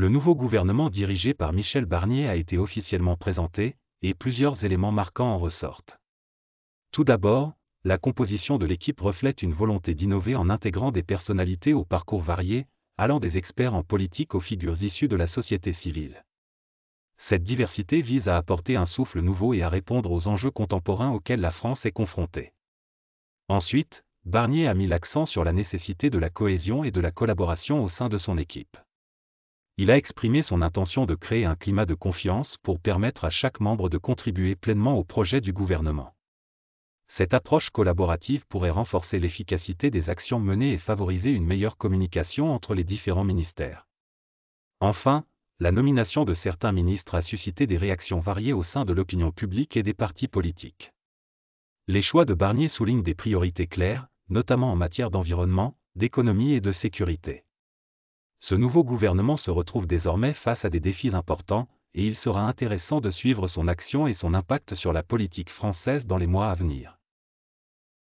Le nouveau gouvernement dirigé par Michel Barnier a été officiellement présenté, et plusieurs éléments marquants en ressortent. Tout d'abord, la composition de l'équipe reflète une volonté d'innover en intégrant des personnalités aux parcours variés, allant des experts en politique aux figures issues de la société civile. Cette diversité vise à apporter un souffle nouveau et à répondre aux enjeux contemporains auxquels la France est confrontée. Ensuite, Barnier a mis l'accent sur la nécessité de la cohésion et de la collaboration au sein de son équipe il a exprimé son intention de créer un climat de confiance pour permettre à chaque membre de contribuer pleinement au projet du gouvernement. Cette approche collaborative pourrait renforcer l'efficacité des actions menées et favoriser une meilleure communication entre les différents ministères. Enfin, la nomination de certains ministres a suscité des réactions variées au sein de l'opinion publique et des partis politiques. Les choix de Barnier soulignent des priorités claires, notamment en matière d'environnement, d'économie et de sécurité ce nouveau gouvernement se retrouve désormais face à des défis importants, et il sera intéressant de suivre son action et son impact sur la politique française dans les mois à venir.